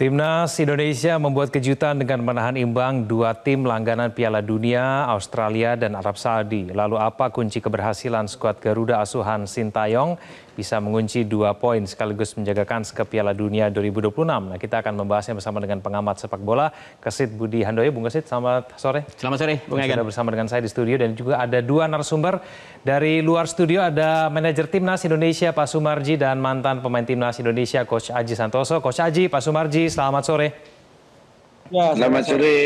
Timnas Indonesia membuat kejutan dengan menahan imbang dua tim langganan Piala Dunia, Australia dan Arab Saudi. Lalu apa kunci keberhasilan skuad Garuda asuhan Sintayong bisa mengunci dua poin sekaligus menjaga kans ke Piala Dunia 2026. Nah, kita akan membahasnya bersama dengan pengamat sepak bola Kesit Budi Handoyo. Bung Kesit, selamat sore. Selamat sore, Bung Egan. Sudah bersama dengan saya di studio dan juga ada dua narasumber dari luar studio ada manajer timnas Indonesia Pak Sumarji dan mantan pemain timnas Indonesia Coach Aji Santoso. Coach Aji, Pak Sumarji, selamat sore. Ya, selamat, sore.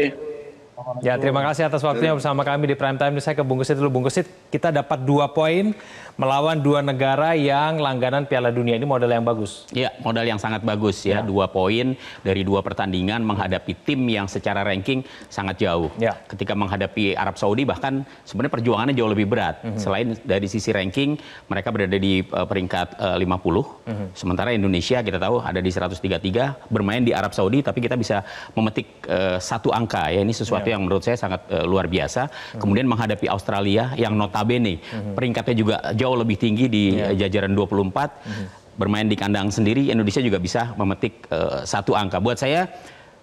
Ya, terima kasih atas waktunya bersama kami di Prime Time. Saya ke Bungkusit dulu. Bung Bungkusit, kita dapat dua poin melawan dua negara yang langganan Piala Dunia ini modal yang bagus. Iya, modal yang sangat bagus ya, ya. dua poin dari dua pertandingan menghadapi tim yang secara ranking sangat jauh. Ya. Ketika menghadapi Arab Saudi bahkan sebenarnya perjuangannya jauh lebih berat. Mm -hmm. Selain dari sisi ranking, mereka berada di uh, peringkat uh, 50. Mm -hmm. Sementara Indonesia kita tahu ada di 133 bermain di Arab Saudi, tapi kita bisa memetik uh, satu angka ya. Ini sesuatu ya. yang menurut saya sangat uh, luar biasa. Mm -hmm. Kemudian menghadapi Australia yang notabene mm -hmm. peringkatnya juga jauh jauh lebih tinggi di yeah. jajaran 24 mm -hmm. bermain di kandang sendiri Indonesia juga bisa memetik uh, satu angka buat saya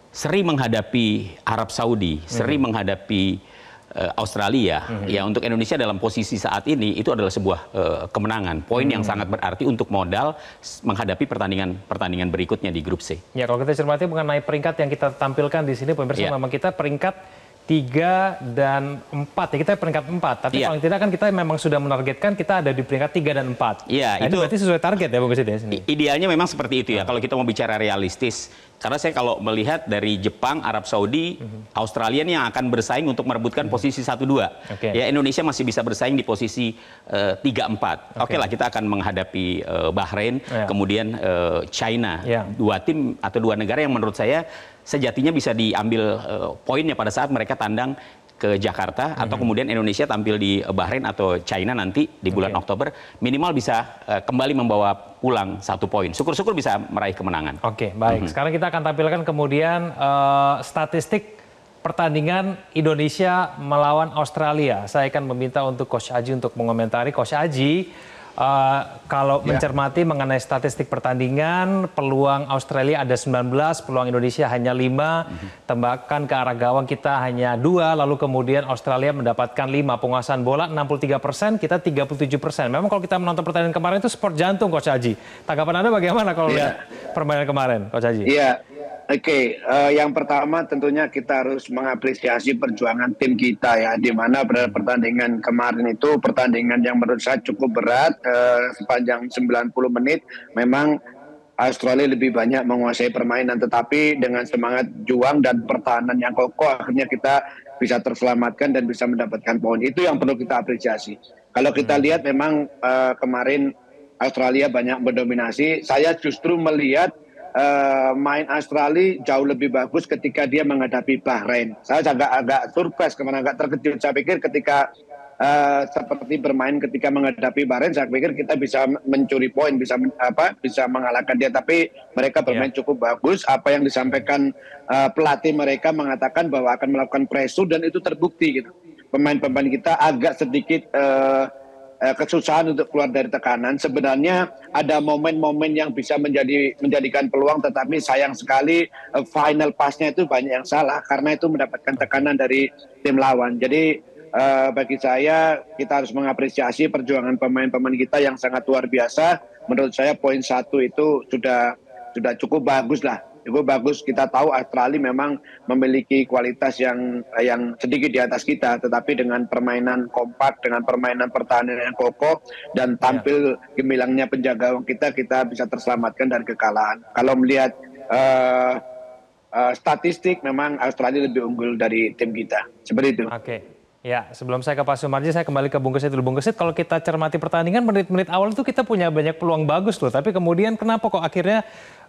seri menghadapi Arab Saudi seri mm -hmm. menghadapi uh, Australia mm -hmm. ya untuk Indonesia dalam posisi saat ini itu adalah sebuah uh, kemenangan poin mm -hmm. yang mhm. sangat berarti untuk modal menghadapi pertandingan pertandingan berikutnya di grup C. Ya kalau kita cermati mengenai peringkat yang kita tampilkan di sini pemirsa yeah. memang kita peringkat 3 dan 4 ya kita peringkat 4 tapi yeah. paling tidak kan kita memang sudah menargetkan kita ada di peringkat 3 dan 4 Iya yeah, nah, itu berarti sesuai target ya Bung Presiden idealnya memang seperti itu ya uh. kalau kita mau bicara realistis karena saya kalau melihat dari Jepang, Arab Saudi, mm-hmm. Australia ini yang akan bersaing untuk merebutkan mm-hmm. posisi 1 2. Okay. Ya Indonesia masih bisa bersaing di posisi uh, 3 4. Oke okay. okay lah kita akan menghadapi uh, Bahrain, yeah. kemudian uh, China. Yeah. Dua tim atau dua negara yang menurut saya sejatinya bisa diambil uh, poinnya pada saat mereka tandang ke Jakarta atau mm-hmm. kemudian Indonesia tampil di Bahrain atau China nanti di bulan okay. Oktober minimal bisa uh, kembali membawa pulang satu poin. Syukur-syukur bisa meraih kemenangan. Oke, okay, baik. -hmm. Sekarang kita akan tampilkan kemudian uh, statistik pertandingan Indonesia melawan Australia. Saya akan meminta untuk Coach Aji untuk mengomentari. Coach Aji, Uh, kalau yeah. mencermati mengenai statistik pertandingan, peluang Australia ada 19, peluang Indonesia hanya 5, mm -hmm. tembakan ke arah gawang kita hanya 2, lalu kemudian Australia mendapatkan 5, penguasaan bola 63 persen, kita 37 persen. Memang kalau kita menonton pertandingan kemarin itu sport jantung Coach Haji. Tanggapan Anda bagaimana kalau yeah. Iya. permainan kemarin Coach Haji? Iya, yeah Oke, uh, yang pertama tentunya kita harus mengapresiasi perjuangan tim kita ya, di mana pada pertandingan kemarin itu pertandingan yang menurut saya cukup berat uh, sepanjang 90 menit memang Australia lebih banyak menguasai permainan, tetapi dengan semangat juang dan pertahanan yang kokoh akhirnya kita bisa terselamatkan dan bisa mendapatkan poin. Itu yang perlu kita apresiasi. Kalau kita hmm. lihat memang uh, kemarin Australia banyak mendominasi, saya justru melihat Eh, main Australia jauh lebih bagus ketika dia menghadapi Bahrain. Saya agak agak surprise kemana agak terkejut. Saya pikir ketika uh, seperti bermain ketika menghadapi Bahrain, saya pikir kita bisa mencuri poin, bisa apa, bisa mengalahkan dia. Tapi mereka iya. bermain yeah. cukup bagus. Apa yang disampaikan uh, pelatih mereka mengatakan bahwa akan melakukan presu dan itu terbukti gitu. Pemain-pemain kita agak sedikit uh, eh, kesusahan untuk keluar dari tekanan. Sebenarnya ada momen-momen yang bisa menjadi menjadikan peluang, tetapi sayang sekali eh, final pasnya itu banyak yang salah karena itu mendapatkan tekanan dari tim lawan. Jadi eh, bagi saya kita harus mengapresiasi perjuangan pemain-pemain kita yang sangat luar biasa. Menurut saya poin satu itu sudah sudah cukup bagus lah itu ya, bagus. Kita tahu Australia memang memiliki kualitas yang yang sedikit di atas kita, tetapi dengan permainan kompak, dengan permainan pertahanan yang kokoh dan ya. tampil gemilangnya penjaga kita, kita bisa terselamatkan dari kekalahan. Kalau melihat uh, uh, statistik, memang Australia lebih unggul dari tim kita. Seperti itu. Oke. Okay. Ya, sebelum saya ke Pak Sumarji, saya kembali ke Bung Kesit dulu. Bung Kesit, kalau kita cermati pertandingan, menit-menit awal itu kita punya banyak peluang bagus loh. Tapi kemudian kenapa kok akhirnya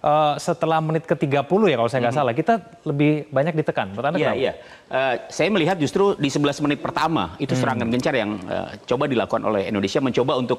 uh, setelah menit ke-30 ya kalau saya nggak mm -hmm. salah, kita lebih banyak ditekan. Iya, Iya, yeah. uh, saya melihat justru di 11 menit pertama itu hmm. serangan hmm. gencar yang uh, coba dilakukan oleh Indonesia mencoba untuk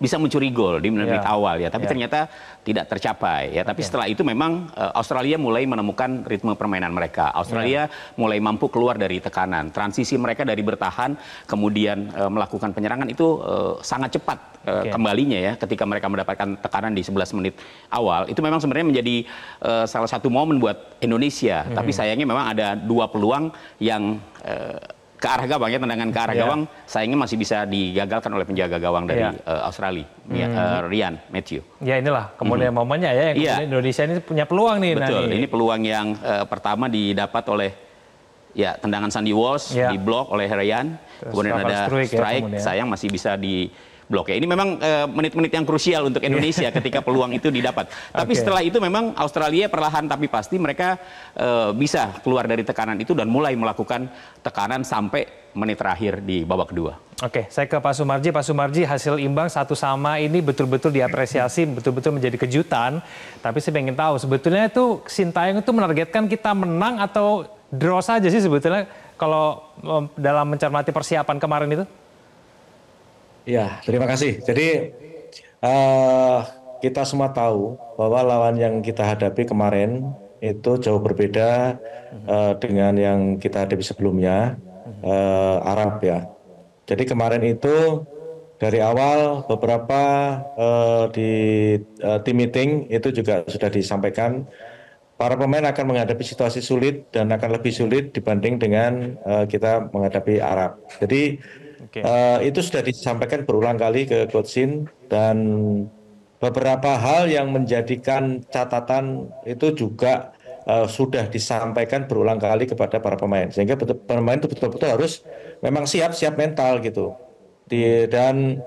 bisa mencuri gol di menit iya. awal ya, tapi yeah. ternyata tidak tercapai ya. Tapi okay. setelah itu memang uh, Australia mulai menemukan ritme permainan mereka. Australia yeah. mulai mampu keluar dari tekanan. Transisi mereka dari bertahan kemudian uh, melakukan penyerangan itu uh, sangat cepat uh, okay. kembalinya ya ketika mereka mendapatkan tekanan di 11 menit awal. Itu memang sebenarnya menjadi uh, salah satu momen buat Indonesia. Hmm. Tapi sayangnya memang ada dua peluang yang uh, ke arah gawang ya tendangan ke arah yeah. gawang sayangnya masih bisa digagalkan oleh penjaga gawang dari yeah. Iya. uh, Australia iya, hmm. uh, Rian Matthew. Ya inilah kemudian mm -hmm. momennya ya yang yeah. Indonesia ini punya peluang nih. Betul, nah, ini peluang yang uh, pertama didapat oleh ya tendangan Sandy Walsh yeah. diblok oleh Rian. Terus kemudian ada ya, strike, strike ya, sayang masih bisa di Blok ya. Ini memang eh, menit-menit yang krusial untuk Indonesia ketika peluang itu didapat. Tapi okay. setelah itu memang Australia perlahan tapi pasti mereka eh, bisa keluar dari tekanan itu dan mulai melakukan tekanan sampai menit terakhir di babak kedua. Oke, saya ke Pak Sumarji. Pak Sumarji, hasil imbang satu sama ini betul-betul diapresiasi, betul-betul menjadi kejutan. Tapi saya ingin tahu, sebetulnya itu Sintayong itu menargetkan kita menang atau draw saja sih sebetulnya kalau eh, dalam mencermati persiapan kemarin itu? Ya, terima kasih. Jadi uh, kita semua tahu bahwa lawan yang kita hadapi kemarin itu jauh berbeda uh, dengan yang kita hadapi sebelumnya uh, Arab ya. Jadi kemarin itu dari awal beberapa uh, di uh, tim meeting itu juga sudah disampaikan para pemain akan menghadapi situasi sulit dan akan lebih sulit dibanding dengan uh, kita menghadapi Arab. Jadi Okay. Uh, eh, itu sudah disampaikan berulang kali ke Coach dan beberapa hal yang menjadikan catatan itu juga uh, sudah disampaikan berulang kali kepada para pemain sehingga betul, pemain itu betul-betul harus memang siap-siap mental gitu di dan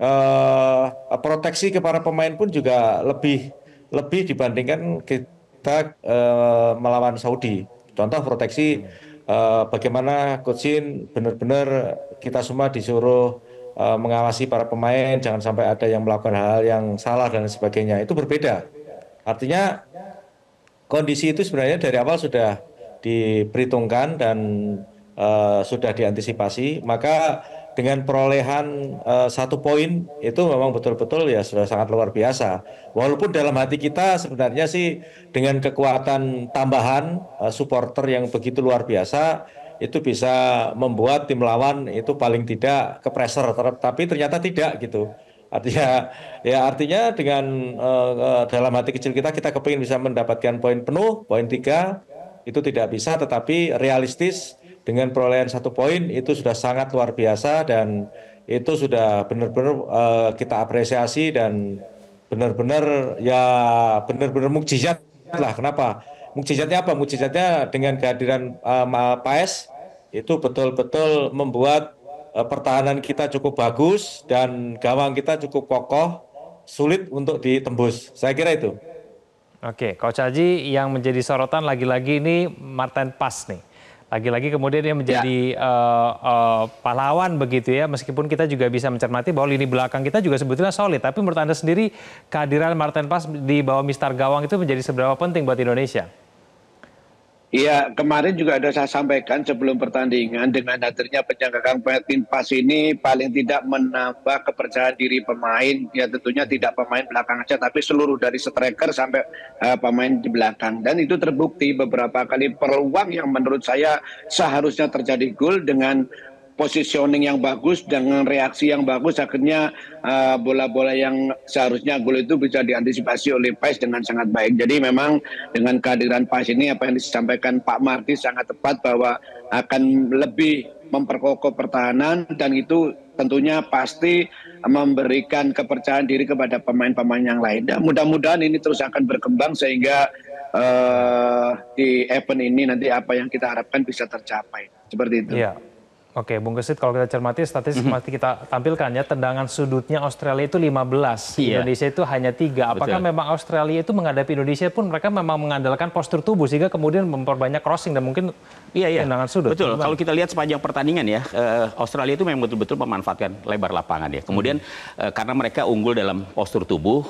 uh, proteksi kepada pemain pun juga lebih lebih dibandingkan kita uh, melawan Saudi contoh proteksi Eh, bagaimana coachin benar-benar kita semua disuruh eh, mengawasi para pemain jangan sampai ada yang melakukan hal, yang salah dan sebagainya itu berbeda artinya kondisi itu sebenarnya dari awal sudah diperhitungkan dan uh, sudah diantisipasi maka dengan perolehan uh, satu poin itu memang betul-betul ya sudah sangat luar biasa. Walaupun dalam hati kita sebenarnya sih dengan kekuatan tambahan uh, supporter yang begitu luar biasa itu bisa membuat tim lawan itu paling tidak ke pressure tapi ternyata tidak gitu. Artinya ya artinya dengan uh, dalam hati kecil kita kita kepingin bisa mendapatkan poin penuh, poin tiga itu tidak bisa tetapi realistis dengan perolehan satu poin itu sudah sangat luar biasa dan itu sudah benar-benar uh, kita apresiasi dan benar-benar ya benar-benar mukjizat lah kenapa mukjizatnya apa mukjizatnya dengan kehadiran uh, Paes itu betul-betul membuat uh, pertahanan kita cukup bagus dan gawang kita cukup kokoh sulit untuk ditembus saya kira itu oke Coach Haji yang menjadi sorotan lagi-lagi ini Martin Pas nih lagi-lagi kemudian dia menjadi ya. uh, uh, pahlawan begitu ya meskipun kita juga bisa mencermati bahwa lini belakang kita juga sebetulnya solid tapi menurut Anda sendiri kehadiran Martin Pas di bawah Mister Gawang itu menjadi seberapa penting buat Indonesia? Iya, kemarin juga ada saya sampaikan sebelum pertandingan dengan hadirnya penjagaan tim pas ini paling tidak menambah kepercayaan diri pemain. Ya tentunya tidak pemain belakang saja, tapi seluruh dari striker sampai uh, pemain di belakang. Dan itu terbukti beberapa kali peluang yang menurut saya seharusnya terjadi gol dengan positioning yang bagus dengan reaksi yang bagus akhirnya eh, bola-bola uh, yang seharusnya gol itu bisa diantisipasi oleh Pais dengan sangat baik. Jadi memang dengan kehadiran Pais ini apa yang disampaikan Pak Marti sangat tepat bahwa akan lebih memperkokoh pertahanan dan itu tentunya pasti memberikan kepercayaan diri kepada pemain-pemain yang lain. Dan mudah-mudahan ini terus akan berkembang sehingga uh, di event ini nanti apa yang kita harapkan bisa tercapai. Seperti itu. Yeah. Oke, Bung Kesit, kalau kita cermati statistik mm -hmm. kita tampilkan ya, tendangan sudutnya Australia itu 15, yeah. Indonesia itu hanya tiga. Apakah Betul. memang Australia itu menghadapi Indonesia pun mereka memang mengandalkan postur tubuh sehingga kemudian memperbanyak crossing dan mungkin yeah, Yeah. tendangan sudut. Betul. Memang. Kalau kita lihat sepanjang pertandingan ya, eh, Australia itu memang betul-betul memanfaatkan lebar lapangan ya. Kemudian mm -hmm. Eh, karena mereka unggul dalam postur tubuh,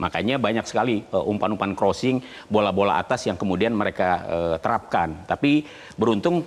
Makanya banyak sekali eh, umpan-umpan crossing, bola-bola atas yang kemudian mereka uh, terapkan. Tapi beruntung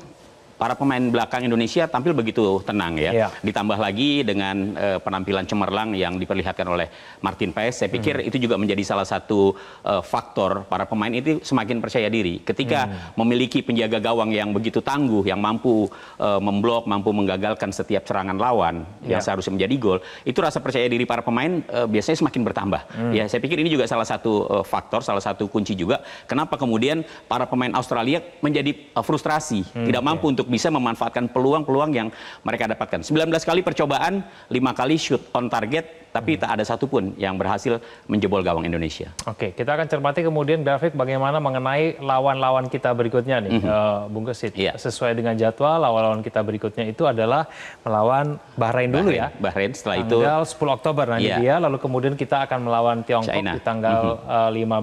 para pemain belakang Indonesia tampil begitu tenang ya. Yeah. Ditambah lagi dengan uh, penampilan cemerlang yang diperlihatkan oleh Martin Paes, saya pikir mm. itu juga menjadi salah satu uh, faktor para pemain itu semakin percaya diri ketika mm. memiliki penjaga gawang yang begitu tangguh yang mampu uh, memblok, mampu menggagalkan setiap serangan lawan yeah. yang iya. seharusnya menjadi gol. Itu rasa percaya diri para pemain uh, biasanya semakin bertambah. Mm. Ya, saya pikir ini juga salah satu uh, faktor, salah satu kunci juga kenapa kemudian para pemain Australia menjadi uh, frustrasi, mm. tidak mampu yeah. untuk bisa memanfaatkan peluang-peluang yang mereka dapatkan. 19 kali percobaan, 5 kali shoot on target, tapi hmm. tak ada satupun yang berhasil menjebol gawang Indonesia. Oke, kita akan cermati kemudian grafik bagaimana mengenai lawan-lawan kita berikutnya nih, mm -hmm. uh, Bung Kesit. Yeah. Sesuai dengan jadwal, lawan-lawan kita berikutnya itu adalah melawan Bahrain, Bahrain dulu ya. Bahrain setelah tanggal itu. Tanggal 10 Oktober nanti yeah. dia, lalu kemudian kita akan melawan Tiongkok China. di tanggal mm -hmm. uh, 15. Mm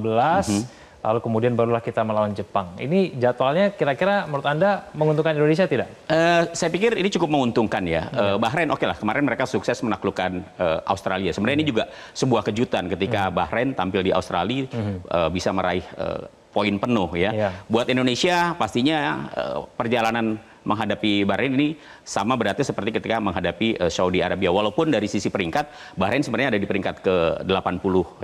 -hmm lalu kemudian barulah kita melawan Jepang. Ini jadwalnya kira-kira menurut Anda menguntungkan Indonesia tidak? Uh, saya pikir ini cukup menguntungkan ya. Hmm. Uh, Bahrain oke okay lah, kemarin mereka sukses menaklukkan uh, Australia. Sebenarnya hmm. ini iya. juga sebuah kejutan ketika hmm. Bahrain tampil di Australia hmm. uh, bisa meraih uh, poin penuh ya. Yeah. Buat Indonesia pastinya uh, perjalanan menghadapi Bahrain ini sama berarti seperti ketika menghadapi uh, Saudi Arabia. Walaupun dari sisi peringkat Bahrain sebenarnya ada di peringkat ke 80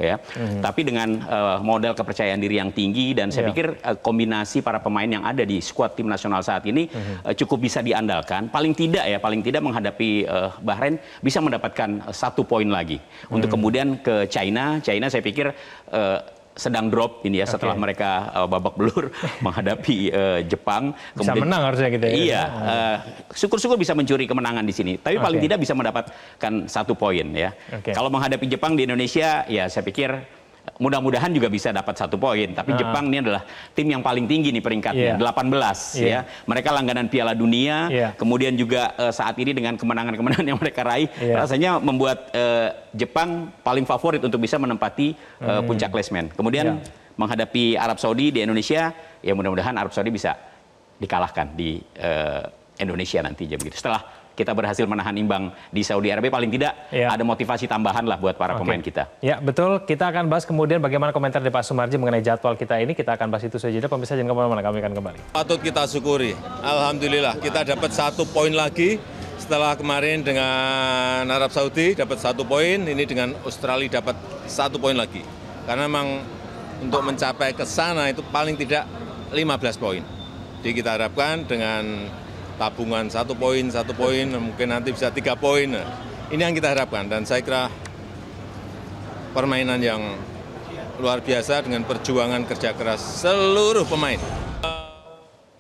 ya. Hmm. Tapi dengan uh, modal kepercayaan diri yang tinggi dan saya yeah. pikir uh, kombinasi para pemain yang ada di skuad tim nasional saat ini hmm. uh, cukup bisa diandalkan. Paling tidak ya, paling tidak menghadapi uh, Bahrain bisa mendapatkan satu poin lagi. Hmm. Untuk mhm. kemudian ke China, China saya pikir uh, sedang drop ini ya setelah mereka uh, babak belur menghadapi uh, Jepang. Kemudian, bisa menang harusnya kita. Gitu. Ya. Iya, ah. eh, syukur-syukur uh, bisa mencuri kemenangan di sini. Tapi paling okay. tidak bisa mendapatkan satu poin ya. Okay. Kalau menghadapi Jepang di Indonesia, ya saya pikir mudah-mudahan juga bisa dapat satu poin. Tapi nah. Jepang ini adalah tim yang paling tinggi nih peringkatnya, yeah. 18 yeah. ya. Mereka langganan Piala Dunia, yeah. kemudian juga uh, saat ini dengan kemenangan-kemenangan yang mereka raih, yeah. rasanya membuat uh, Jepang paling favorit untuk bisa menempati uh, puncak klasmen. Kemudian yeah. menghadapi Arab Saudi di Indonesia, ya mudah-mudahan Arab Saudi bisa dikalahkan di uh, Indonesia nanti jam gitu. Setelah kita berhasil menahan imbang di Saudi Arabia paling tidak ya. ada motivasi tambahan lah buat para okay. pemain kita. Ya betul. Kita akan bahas kemudian bagaimana komentar dari Pak Sumarji mengenai jadwal kita ini. Kita akan bahas itu saja. Pemirsa jangan kemana-mana. Kami akan kembali. Patut kita syukuri. Alhamdulillah kita dapat satu poin lagi setelah kemarin dengan Arab Saudi dapat satu poin. Ini dengan Australia dapat satu poin lagi. Karena memang untuk mencapai ke sana itu paling tidak 15 poin. Jadi kita harapkan dengan tabungan satu poin, satu poin, mungkin nanti bisa tiga poin. Ini yang kita harapkan dan saya kira permainan yang luar biasa dengan perjuangan kerja keras seluruh pemain.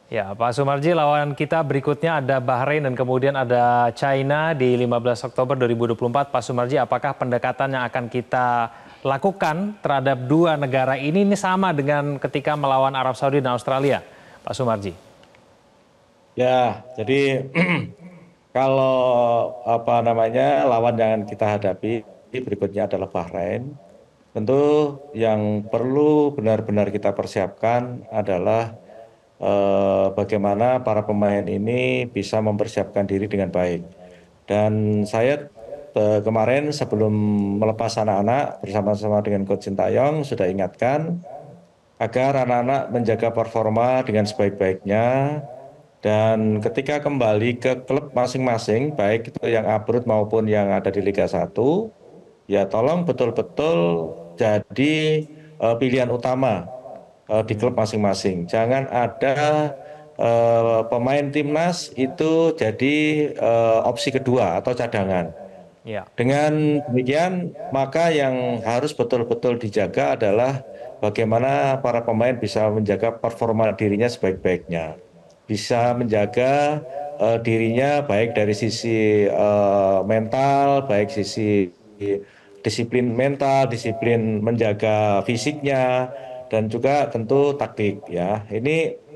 Ya, Pak Sumarji, lawan kita berikutnya ada Bahrain dan kemudian ada China di 15 Oktober 2024. Pak Sumarji, apakah pendekatan yang akan kita lakukan terhadap dua negara ini ini sama dengan ketika melawan Arab Saudi dan Australia, Pak Sumarji? Ya, jadi kalau apa namanya lawan yang kita hadapi berikutnya adalah Bahrain. Tentu yang perlu benar-benar kita persiapkan adalah eh, bagaimana para pemain ini bisa mempersiapkan diri dengan baik. Dan saya eh, kemarin sebelum melepas anak-anak bersama-sama dengan Coach Sintayong sudah ingatkan agar anak-anak menjaga performa dengan sebaik-baiknya dan ketika kembali ke klub masing-masing baik itu yang abrut maupun yang ada di Liga 1 ya tolong betul-betul jadi uh, pilihan utama uh, di klub masing-masing jangan ada uh, pemain timnas itu jadi uh, opsi kedua atau cadangan ya. dengan demikian maka yang harus betul-betul dijaga adalah bagaimana para pemain bisa menjaga performa dirinya sebaik-baiknya bisa menjaga uh, dirinya baik dari sisi uh, mental, baik sisi disiplin mental, disiplin menjaga fisiknya dan juga tentu taktik ya. Ini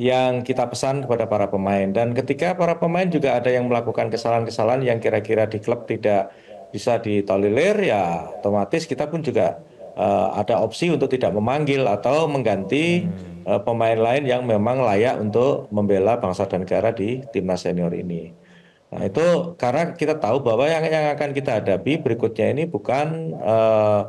yang kita pesan kepada para pemain dan ketika para pemain juga ada yang melakukan kesalahan-kesalahan yang kira-kira di klub tidak bisa ditolerir ya otomatis kita pun juga Eh, ada opsi untuk tidak memanggil atau mengganti hmm. eh, pemain lain yang memang layak untuk membela bangsa dan negara di timnas senior ini. Nah itu karena kita tahu bahwa yang yang akan kita hadapi berikutnya ini bukan uh,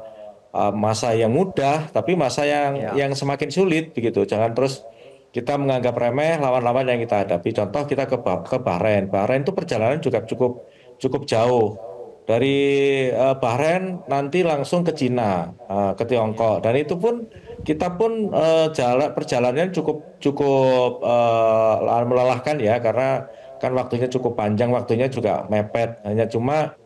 uh, masa yang mudah, tapi masa yang ya. yang semakin sulit begitu. Jangan terus kita menganggap remeh lawan-lawan yang kita hadapi. Contoh kita ke ke Bahrain. Bahrain itu perjalanan juga cukup cukup jauh dari uh, Bahrain nanti langsung ke Cina, uh, ke Tiongkok. Dan itu pun kita pun uh, perjalanan cukup cukup uh, melelahkan ya karena kan waktunya cukup panjang, waktunya juga mepet. Hanya cuma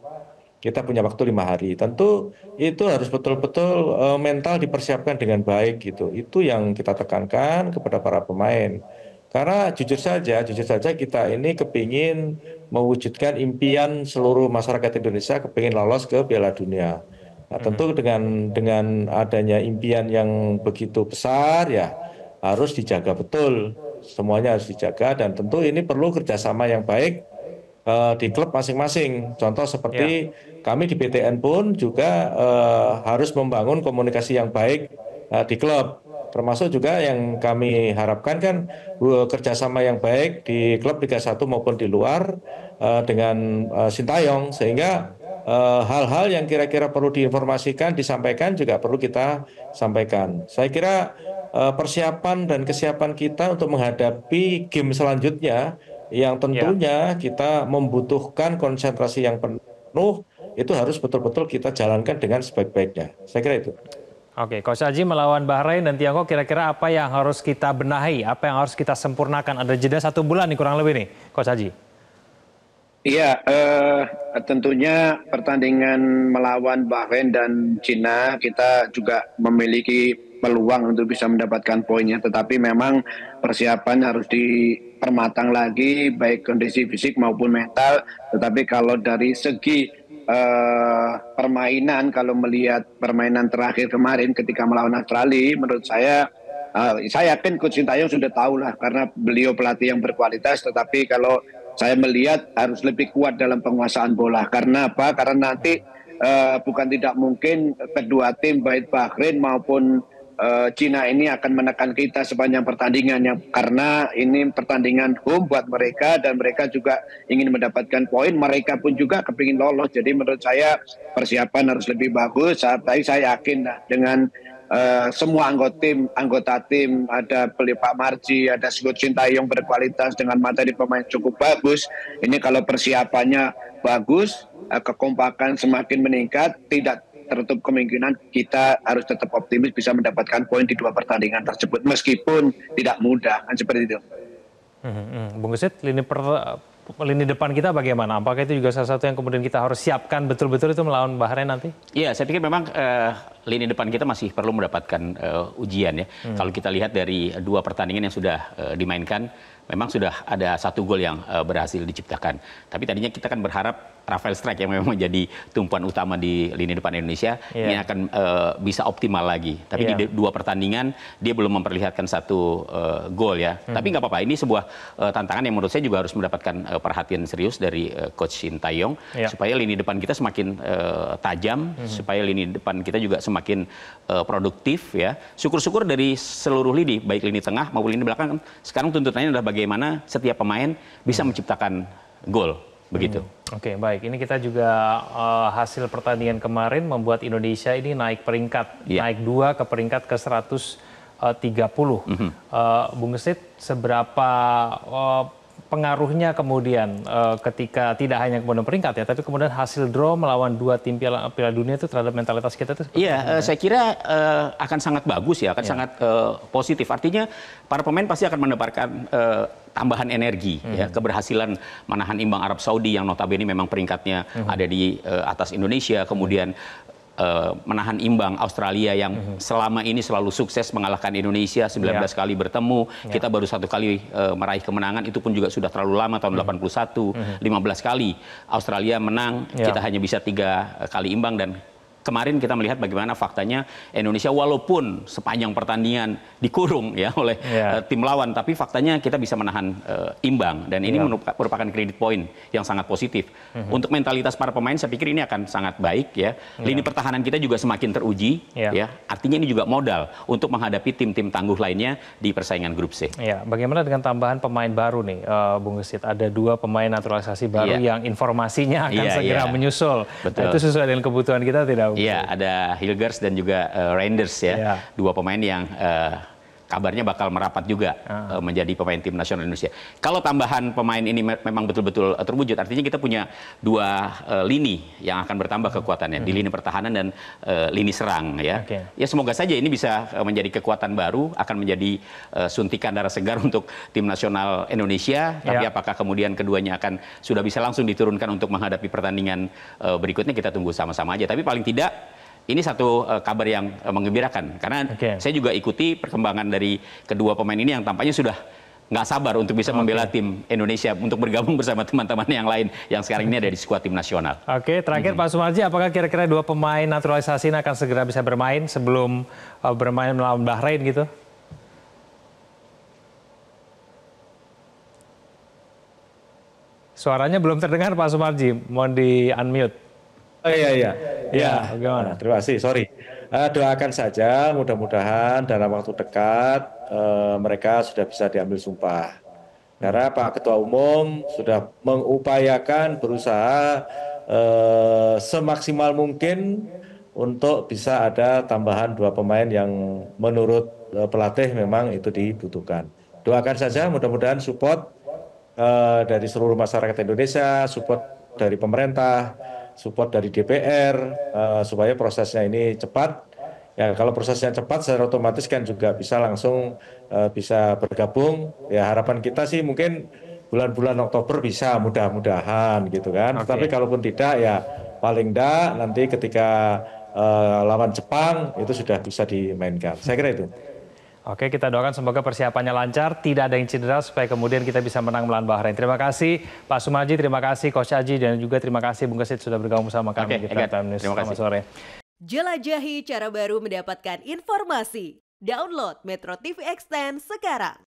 kita punya waktu lima hari. Tentu itu harus betul-betul uh, mental dipersiapkan dengan baik gitu. Itu yang kita tekankan kepada para pemain. Karena jujur saja, jujur saja kita ini kepingin mewujudkan impian seluruh masyarakat Indonesia kepingin lolos ke Piala Dunia. Nah, tentu hmm. dengan dengan adanya impian yang begitu besar ya harus dijaga betul semuanya harus dijaga dan tentu ini perlu kerjasama yang baik uh, di klub masing-masing. Contoh seperti ya. kami di PTN pun juga uh, harus membangun komunikasi yang baik uh, di klub termasuk juga yang kami harapkan kan kerjasama yang baik di klub Liga 1 maupun di luar uh, dengan uh, Sintayong sehingga eh, hal-hal uh, yang kira-kira perlu diinformasikan disampaikan juga perlu kita sampaikan. Saya kira uh, persiapan dan kesiapan kita untuk menghadapi game selanjutnya yang tentunya ya. kita membutuhkan konsentrasi yang penuh itu harus betul-betul kita jalankan dengan sebaik-baiknya. Saya kira itu. Oke, Coach Aji melawan Bahrain dan Tiongkok kira-kira apa yang harus kita benahi, apa yang harus kita sempurnakan? Ada jeda satu bulan nih kurang lebih nih, Coach Aji. Iya, eh, tentunya pertandingan melawan Bahrain dan Cina kita juga memiliki peluang untuk bisa mendapatkan poinnya, tetapi memang persiapan harus dipermatang lagi baik kondisi fisik maupun mental. Tetapi kalau dari segi Eh, permainan kalau melihat permainan terakhir kemarin ketika melawan Australia menurut saya uh, saya yakin coach Sintayong sudah tahu lah karena beliau pelatih yang berkualitas tetapi kalau saya melihat harus lebih kuat dalam penguasaan bola karena apa karena nanti uh, bukan tidak mungkin kedua tim baik Bahrain maupun uh, Cina ini akan menekan kita sepanjang pertandingan yang karena ini pertandingan home buat mereka dan mereka juga ingin mendapatkan poin mereka pun juga kepingin lolos jadi menurut saya persiapan harus lebih bagus saat saya yakin dengan Uh, semua anggota tim anggota tim ada beli Pak Marji ada cinta yang berkualitas dengan materi pemain cukup bagus ini kalau persiapannya bagus eh, kekompakan semakin meningkat tidak tertutup kemungkinan kita harus tetap optimis bisa mendapatkan poin di dua pertandingan tersebut meskipun tidak mudah kan seperti itu. Hmm, hmm, hmm, Bung Gesit, lini per, lini depan kita bagaimana? Apakah itu juga salah satu yang kemudian kita harus siapkan betul-betul itu melawan Bahrain nanti? Iya, saya pikir memang uh, lini depan kita masih perlu mendapatkan uh, ujian ya. Hmm. Kalau kita lihat dari dua pertandingan yang sudah uh, dimainkan, memang sudah ada satu gol yang uh, berhasil diciptakan. Tapi tadinya kita kan berharap Rafael Strike yang memang menjadi tumpuan utama di lini depan Indonesia yeah. ini akan uh, bisa optimal lagi. Tapi yeah. di iya. dua pertandingan dia belum memperlihatkan satu uh, gol ya. Hmm. Tapi nggak apa-apa. Ini sebuah uh, tantangan yang menurut saya juga harus mendapatkan uh, perhatian serius dari uh, coach Intayong yeah. supaya lini depan kita semakin uh, tajam, hmm. supaya lini depan kita juga semakin uh, produktif ya. Syukur-syukur dari seluruh lini, baik lini tengah maupun lini belakang. Sekarang tuntutannya adalah bagi bagaimana setiap pemain bisa hmm. menciptakan gol begitu. Hmm. Oke, okay, baik. Ini kita juga uh, hasil pertandingan kemarin membuat Indonesia ini naik peringkat, yeah. naik dua ke peringkat ke 130. Mm eh, -hmm. uh, Bung Gesit, seberapa uh, pengaruhnya kemudian uh, ketika tidak hanya kemudian peringkat ya, tapi kemudian hasil draw melawan dua tim Piala, piala Dunia itu terhadap mentalitas kita itu? Iya, uh, saya kira uh, akan sangat bagus ya, akan yeah. sangat uh, positif. Artinya para pemain pasti akan mendapatkan uh, tambahan energi hmm. ya mhm. keberhasilan menahan imbang Arab Saudi yang notabene memang peringkatnya hmm. ada di uh, atas Indonesia kemudian uh, menahan imbang Australia yang mm -hmm. selama ini selalu sukses mengalahkan Indonesia 19 yeah. Iya. kali bertemu yeah. kita baru satu kali uh, meraih kemenangan itu pun juga sudah terlalu lama tahun mm -hmm. 81 mm -hmm. 15 kali Australia menang yeah. kita hanya bisa tiga eh, kali imbang dan kemarin kita melihat bagaimana faktanya Indonesia walaupun sepanjang pertandingan dikurung ya oleh yeah. Iya. uh, tim lawan tapi faktanya kita bisa menahan uh, imbang dan ini yeah. Iya. merupakan kredit poin yang sangat positif. Mm-hmm. Untuk mentalitas para pemain saya pikir ini akan sangat baik ya. Iya. Lini pertahanan kita juga semakin teruji yeah. ya. Artinya ini juga modal untuk menghadapi tim-tim tangguh lainnya di persaingan grup C. Ya, bagaimana dengan tambahan pemain baru nih uh, Bung Gesit? Ada dua pemain naturalisasi baru yeah. yang informasinya akan yeah, segera yeah. menyusul. Nah, Betul. itu sesuai dengan kebutuhan kita tidak Iya, ada Hilgers dan juga uh, Reinders ya. Yeah. Dua pemain yang uh, kabarnya bakal merapat juga ah. Eh, menjadi pemain tim nasional Indonesia. Kalau tambahan pemain ini memang betul-betul eh, terwujud, artinya kita punya dua uh, lini yang akan bertambah hmm. kekuatannya hmm. di lini pertahanan dan uh, lini serang ya. Okay. Ya semoga saja ini bisa menjadi kekuatan baru, akan menjadi uh, suntikan darah segar untuk tim nasional Indonesia. Tapi yeah. apakah kemudian keduanya akan sudah bisa langsung diturunkan untuk menghadapi pertandingan uh, berikutnya kita tunggu sama-sama aja. Tapi paling tidak ini satu uh, kabar yang uh, mengembirakan karena okay. saya juga ikuti perkembangan dari kedua pemain ini yang tampaknya sudah nggak sabar untuk bisa okay. membela tim Indonesia untuk bergabung bersama teman-teman yang lain yang sekarang ini ada di skuad tim nasional. Oke, okay, terakhir mm -hmm. Pak Sumarji, apakah kira-kira dua pemain naturalisasi ini akan segera bisa bermain sebelum uh, bermain melawan Bahrain gitu? Suaranya belum terdengar Pak Sumarji, mohon di unmute. Oh iya iya. Iya, ya, gimana? Terima kasih. Sorry. Uh, doakan saja mudah-mudahan dalam waktu dekat uh, mereka sudah bisa diambil sumpah. Karena Pak Ketua Umum sudah mengupayakan berusaha uh, semaksimal mungkin untuk bisa ada tambahan dua pemain yang menurut uh, pelatih memang itu dibutuhkan. Doakan saja mudah-mudahan support uh, dari seluruh masyarakat Indonesia, support dari pemerintah support dari DPR uh, eh, supaya prosesnya ini cepat. Ya kalau prosesnya cepat secara otomatis kan juga bisa langsung uh, bisa bergabung. Ya harapan kita sih mungkin bulan-bulan Oktober bisa mudah-mudahan gitu kan. Okay. Tapi kalaupun tidak ya paling tidak nanti ketika uh, lawan Jepang itu sudah bisa dimainkan. Saya kira itu. Oke, kita doakan semoga persiapannya lancar, tidak ada yang cedera supaya kemudian kita bisa menang melawan Bahrain. Terima kasih Pak Sumaji. terima kasih Coach Aji dan juga terima kasih Bung Kesit sudah bergabung sama kami Oke, di Prime Time News. Terima kasih. sore. Jelajahi cara baru mendapatkan informasi. Download Metro TV Extend sekarang.